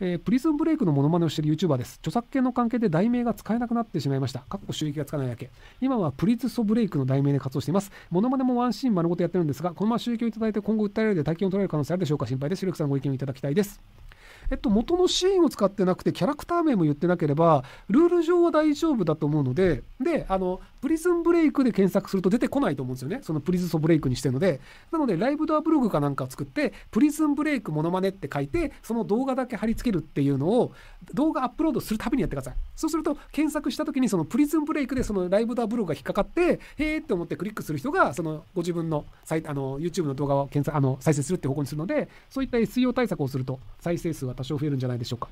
えー、プリズンブレイクのモノマネをしている YouTuber です。著作権の関係で題名が使えなくなってしまいました。かっこ収益がつかないだけ。今はプリズソブレイクの題名で活動しています。モノマネもワンシーン丸ごとやってるんですが、このまま収益をいただいて今後訴えられて大金を取られる可能性あるでしょうか心配です。シルクさんご意見をいただきたいです。えっと、元のシーンを使ってなくて、キャラクター名も言ってなければ、ルール上は大丈夫だと思うので、で、あの、プリズンブレイクで検索すると出てこないと思うんですよね。そのプリズソブレイクにしてるので。なので、ライブドアブログかなんかを作って、プリズンブレイクモノマネって書いて、その動画だけ貼り付けるっていうのを、動画アップロードするたびにやってください。そうすると、検索した時にそのプリズンブレイクでそのライブドアブログが引っかかって、へーって思ってクリックする人が、そのご自分のあの YouTube の動画を検索あの再生するって方向にするので、そういった SEO 対策をすると、再生数は多少増えるんじゃないでしょうか。